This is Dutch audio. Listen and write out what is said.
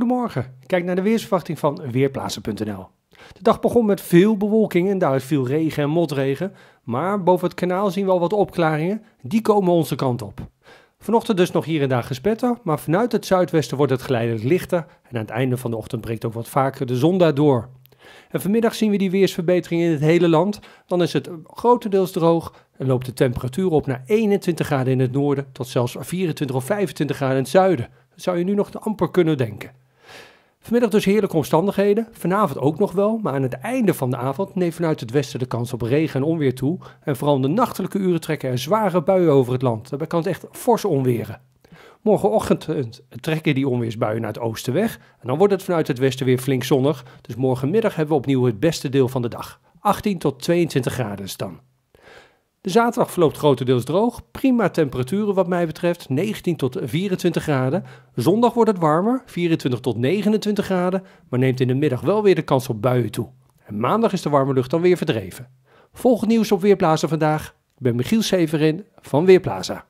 Goedemorgen, kijk naar de weersverwachting van Weerplaatsen.nl. De dag begon met veel bewolking en daaruit viel regen en motregen, maar boven het kanaal zien we al wat opklaringen, die komen onze kant op. Vanochtend dus nog hier en daar gespetter, maar vanuit het zuidwesten wordt het geleidelijk lichter en aan het einde van de ochtend breekt ook wat vaker de zon daardoor. En vanmiddag zien we die weersverbetering in het hele land. Dan is het grotendeels droog en loopt de temperatuur op naar 21 graden in het noorden tot zelfs 24 of 25 graden in het zuiden. Dat zou je nu nog amper kunnen denken. Vanmiddag dus heerlijke omstandigheden. Vanavond ook nog wel, maar aan het einde van de avond neemt vanuit het westen de kans op regen en onweer toe. En vooral in de nachtelijke uren trekken er zware buien over het land. Daarbij kan het echt fors onweren. Morgenochtend eh, trekken die onweersbuien naar het oosten weg. En dan wordt het vanuit het westen weer flink zonnig. Dus morgenmiddag hebben we opnieuw het beste deel van de dag. 18 tot 22 graden is dan. De zaterdag verloopt grotendeels droog. Prima temperaturen wat mij betreft, 19 tot 24 graden. Zondag wordt het warmer, 24 tot 29 graden, maar neemt in de middag wel weer de kans op buien toe. En maandag is de warme lucht dan weer verdreven. Volg nieuws op Weerplaza vandaag. Ik ben Michiel Severin van Weerplaza.